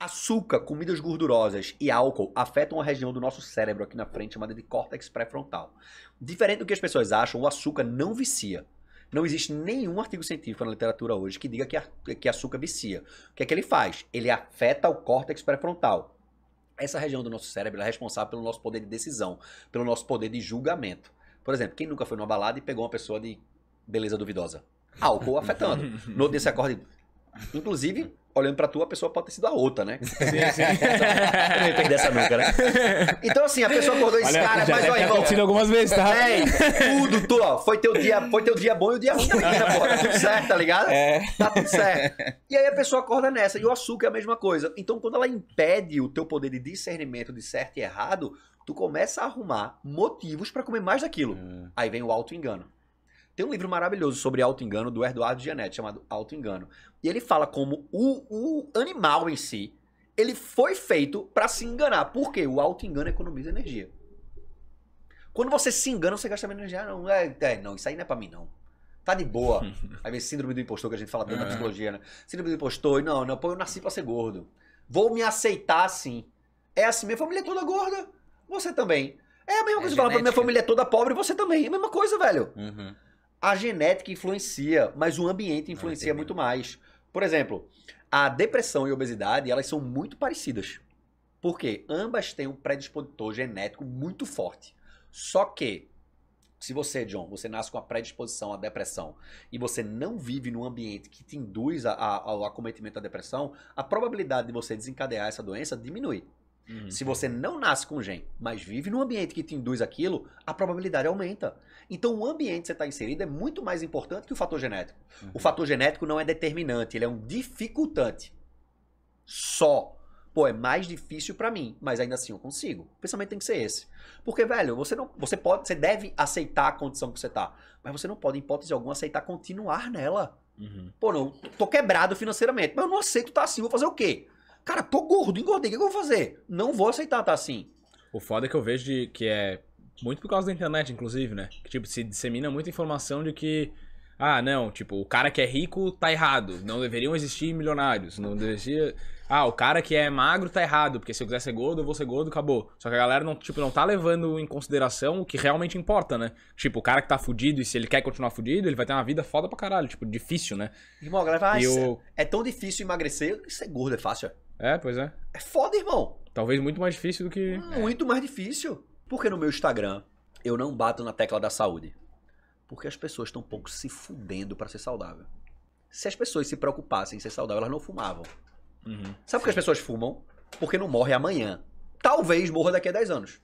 Açúcar, comidas gordurosas e álcool afetam a região do nosso cérebro aqui na frente chamada de córtex pré-frontal. Diferente do que as pessoas acham, o açúcar não vicia. Não existe nenhum artigo científico na literatura hoje que diga que, a, que açúcar vicia. O que é que ele faz? Ele afeta o córtex pré-frontal. Essa região do nosso cérebro é responsável pelo nosso poder de decisão, pelo nosso poder de julgamento. Por exemplo, quem nunca foi numa balada e pegou uma pessoa de beleza duvidosa? Álcool afetando. No dia você acorda. Inclusive, olhando para tu, a pessoa pode ter sido a outra, né? Sim, sim. Eu entendi essa nunca, né? Então, assim, a pessoa acordou esse cara, já mas olha, irmão. acontecido algumas vezes, tá? É, tudo, tu, ó, foi teu dia, foi teu dia bom e o dia ruim também, né, Tá tudo certo, tá ligado? É. Tá tudo certo. E aí a pessoa acorda nessa, e o açúcar é a mesma coisa. Então, quando ela impede o teu poder de discernimento de certo e errado, tu começa a arrumar motivos para comer mais daquilo. Hum. Aí vem o auto-engano. Tem um livro maravilhoso sobre auto-engano do Eduardo Gianetti, chamado Auto-Engano. E ele fala como o, o animal em si, ele foi feito para se enganar. porque O auto-engano economiza energia. Quando você se engana, você gasta menos energia. Ah, não, é, é, não, isso aí não é pra mim, não. Tá de boa. aí vem síndrome do impostor, que a gente fala tanto é. na ah. psicologia, né? Síndrome do impostor, não, não, pô, eu nasci pra ser gordo. Vou me aceitar assim. É assim, minha família é toda gorda. Você também. É a mesma é coisa que falar pra minha família é toda pobre, você também. É a mesma coisa, velho. Uhum a genética influencia, mas o ambiente ah, influencia muito mais. Por exemplo, a depressão e a obesidade, elas são muito parecidas. Porque ambas têm um predispositor genético muito forte. Só que, se você, John, você nasce com a predisposição à depressão e você não vive num ambiente que te induz ao acometimento da depressão, a probabilidade de você desencadear essa doença diminui. Uhum. Se você não nasce com gen, mas vive num ambiente que te induz aquilo, a probabilidade aumenta. Então, o ambiente que você está inserido é muito mais importante que o fator genético. Uhum. O fator genético não é determinante, ele é um dificultante. Só. Pô, é mais difícil para mim, mas ainda assim eu consigo. O pensamento tem que ser esse. Porque, velho, você não, você pode, você deve aceitar a condição que você tá, mas você não pode, em hipótese alguma, aceitar continuar nela. Uhum. Pô, não, tô quebrado financeiramente, mas eu não aceito estar tá assim, vou fazer o quê? Cara, tô gordo, engordei, o que, eu vou fazer? Não vou aceitar tá assim. O foda é que eu vejo de, que é muito por causa da internet, inclusive, né? Que, tipo, se dissemina muita informação de que ah, não, tipo, o cara que é rico tá errado. Não deveriam existir milionários. Não deveria. Ah, o cara que é magro tá errado, porque se eu quiser ser gordo, eu vou ser gordo, acabou. Só que a galera não, tipo, não tá levando em consideração o que realmente importa, né? Tipo, o cara que tá fudido e se ele quer continuar fudido, ele vai ter uma vida foda pra caralho, tipo, difícil, né? Irmão, a galera fala, ah, eu... É, é tão difícil emagrecer, ser gordo é fácil. É. É, pois é. É foda, irmão. Talvez muito mais difícil do que. Muito mais difícil. Porque no meu Instagram eu não bato na tecla da saúde. Porque as pessoas estão um pouco se fudendo para ser saudável. Se as pessoas se preocupassem em ser saudável, elas não fumavam. Uhum. Sabe por que as pessoas fumam? Porque não morre amanhã. Talvez morra daqui a 10 anos.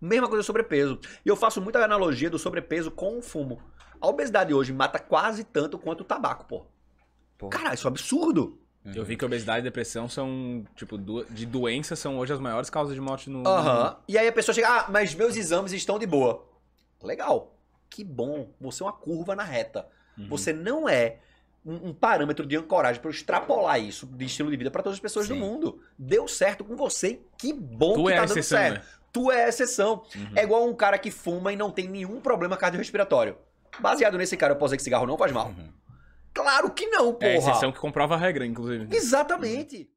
Mesma coisa sobrepeso. E eu faço muita analogia do sobrepeso com o fumo. A obesidade hoje mata quase tanto quanto o tabaco, pô. Caralho, Cara, isso é um absurdo. Uhum. Eu vi uhum. que obesidade e depressão são, tipo, do... de doenças são hoje as maiores causas de morte no. Aham. Uhum. E aí a pessoa chega, ah, mas meus exames estão de boa. Legal. Que bom. Você é uma curva na reta. Uhum. Você não é um, um parâmetro de ancoragem para extrapolar isso de estilo de vida para todas as pessoas Sim. do mundo. Deu certo com você. Que bom tu que é tá dando exceção, certo. Né? Tu é a exceção. Uhum. É igual um cara que fuma e não tem nenhum problema cardiorrespiratório. Baseado nesse cara, eu posso dizer que cigarro não faz mal. Uhum. Claro que não, é, porra. É a exceção que comprova a regra, inclusive. Exatamente.